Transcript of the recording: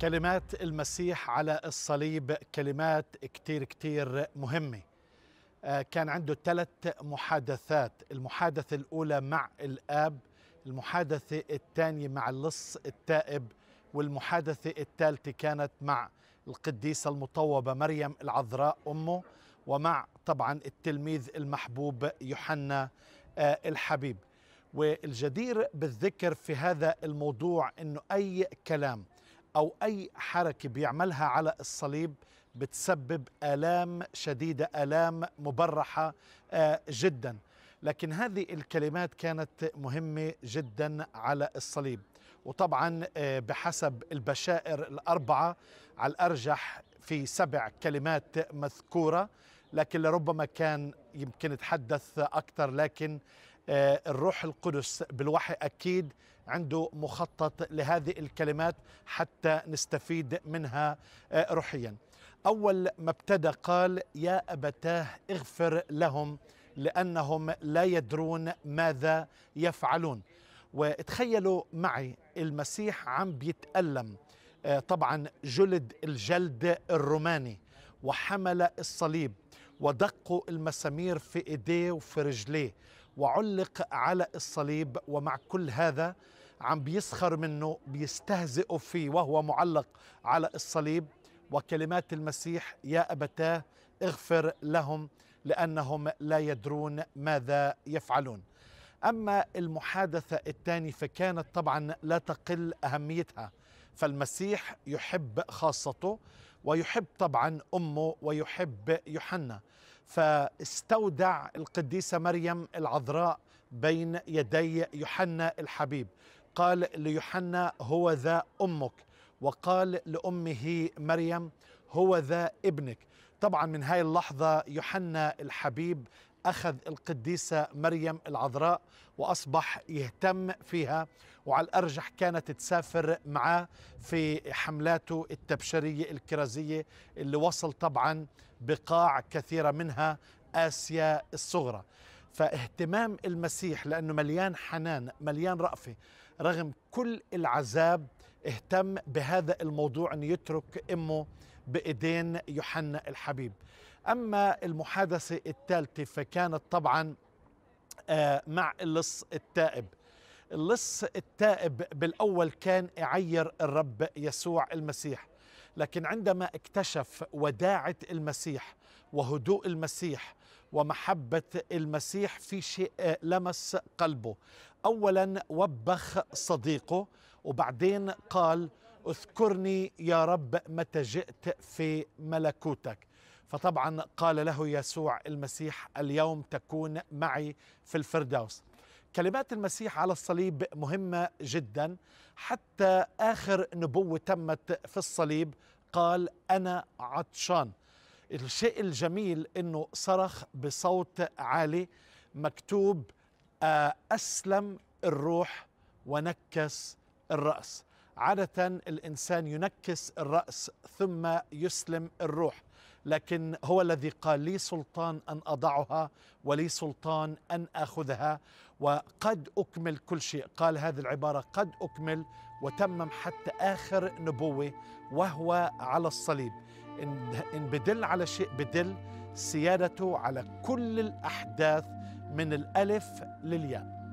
كلمات المسيح على الصليب كلمات كتير كتير مهمة آه، كان عنده ثلاث محادثات المحادثة الأولى مع الآب المحادثة الثانية مع اللص التائب والمحادثة الثالثة كانت مع القديسة المطوبة مريم العذراء أمه ومع طبعا التلميذ المحبوب يوحنا آه، الحبيب والجدير بالذكر في هذا الموضوع أنه أي كلام أو أي حركة بيعملها على الصليب بتسبب آلام شديدة آلام مبرحة آه، جدا لكن هذه الكلمات كانت مهمة جدا على الصليب وطبعا آه، بحسب البشائر الأربعة على الأرجح في سبع كلمات مذكورة لكن لربما كان يمكن تحدث أكثر لكن آه، الروح القدس بالوحي أكيد عنده مخطط لهذه الكلمات حتى نستفيد منها آه، روحيا أول ما ابتدى قال يا أبتاه اغفر لهم لأنهم لا يدرون ماذا يفعلون وتخيلوا معي المسيح عم بيتألم آه، طبعا جلد الجلد الروماني وحمل الصليب ودقوا المسامير في ايديه وفي رجليه وعلق على الصليب ومع كل هذا عم بيسخر منه بيستهزئ فيه وهو معلق على الصليب وكلمات المسيح يا أبتاه اغفر لهم لأنهم لا يدرون ماذا يفعلون أما المحادثة الثانية فكانت طبعا لا تقل أهميتها فالمسيح يحب خاصته ويحب طبعا امه ويحب يوحنا فاستودع القديسه مريم العذراء بين يدي يوحنا الحبيب قال ليوحنا هو ذا امك وقال لامه مريم هو ذا ابنك طبعا من هاي اللحظة يوحنا الحبيب أخذ القديسة مريم العذراء وأصبح يهتم فيها وعلى الأرجح كانت تسافر معاه في حملاته التبشرية الكرازية اللي وصل طبعا بقاع كثيرة منها آسيا الصغرى فاهتمام المسيح لأنه مليان حنان مليان رأفة رغم كل العذاب اهتم بهذا الموضوع أن يترك أمه بايدين يوحنا الحبيب اما المحادثه الثالثه فكانت طبعا آه، مع اللص التائب اللص التائب بالاول كان يعير الرب يسوع المسيح لكن عندما اكتشف وداعه المسيح وهدوء المسيح ومحبه المسيح في شيء آه، لمس قلبه اولا وبخ صديقه وبعدين قال اذكرني يا رب متى جئت في ملكوتك فطبعا قال له يسوع المسيح اليوم تكون معي في الفردوس كلمات المسيح على الصليب مهمه جدا حتى اخر نبوه تمت في الصليب قال انا عطشان الشيء الجميل انه صرخ بصوت عالي مكتوب آه، اسلم الروح ونكس الراس عادة الإنسان ينكس الرأس ثم يسلم الروح لكن هو الذي قال لي سلطان أن أضعها ولي سلطان أن آخذها وقد أكمل كل شيء قال هذه العبارة قد أكمل وتمم حتى آخر نبوة وهو على الصليب إن بدل على شيء بدل سيادته على كل الأحداث من الألف للياء